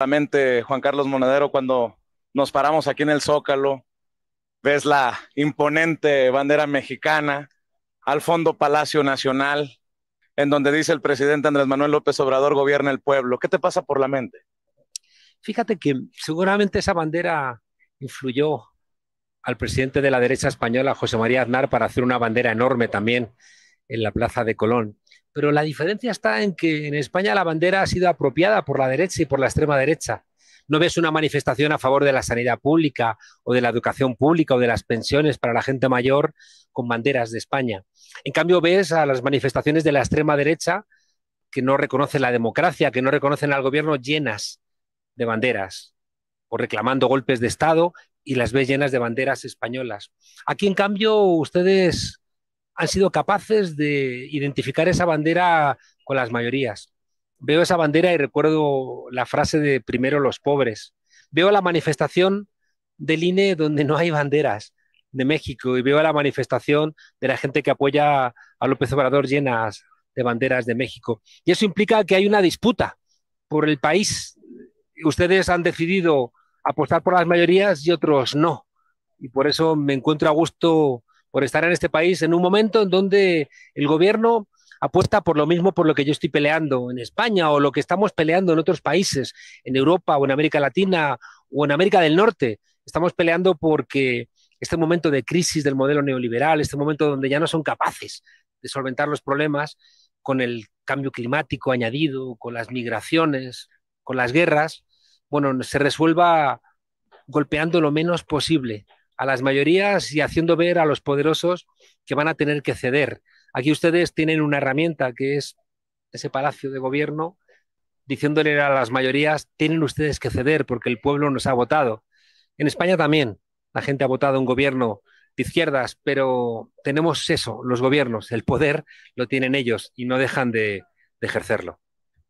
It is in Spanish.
Juan Carlos Monadero cuando nos paramos aquí en el Zócalo, ves la imponente bandera mexicana, al fondo Palacio Nacional, en donde dice el presidente Andrés Manuel López Obrador gobierna el pueblo. ¿Qué te pasa por la mente? Fíjate que seguramente esa bandera influyó al presidente de la derecha española, José María Aznar, para hacer una bandera enorme también en la Plaza de Colón. Pero la diferencia está en que en España la bandera ha sido apropiada por la derecha y por la extrema derecha. No ves una manifestación a favor de la sanidad pública o de la educación pública o de las pensiones para la gente mayor con banderas de España. En cambio, ves a las manifestaciones de la extrema derecha que no reconocen la democracia, que no reconocen al gobierno, llenas de banderas o reclamando golpes de Estado y las ves llenas de banderas españolas. Aquí, en cambio, ustedes han sido capaces de identificar esa bandera con las mayorías. Veo esa bandera y recuerdo la frase de primero los pobres. Veo la manifestación del INE donde no hay banderas de México y veo la manifestación de la gente que apoya a López Obrador llenas de banderas de México. Y eso implica que hay una disputa por el país. Ustedes han decidido apostar por las mayorías y otros no. Y por eso me encuentro a gusto por estar en este país en un momento en donde el gobierno apuesta por lo mismo por lo que yo estoy peleando en España o lo que estamos peleando en otros países, en Europa o en América Latina o en América del Norte. Estamos peleando porque este momento de crisis del modelo neoliberal, este momento donde ya no son capaces de solventar los problemas con el cambio climático añadido, con las migraciones, con las guerras, bueno, se resuelva golpeando lo menos posible a las mayorías y haciendo ver a los poderosos que van a tener que ceder. Aquí ustedes tienen una herramienta que es ese palacio de gobierno, diciéndole a las mayorías, tienen ustedes que ceder porque el pueblo nos ha votado. En España también la gente ha votado un gobierno de izquierdas, pero tenemos eso, los gobiernos, el poder lo tienen ellos y no dejan de, de ejercerlo.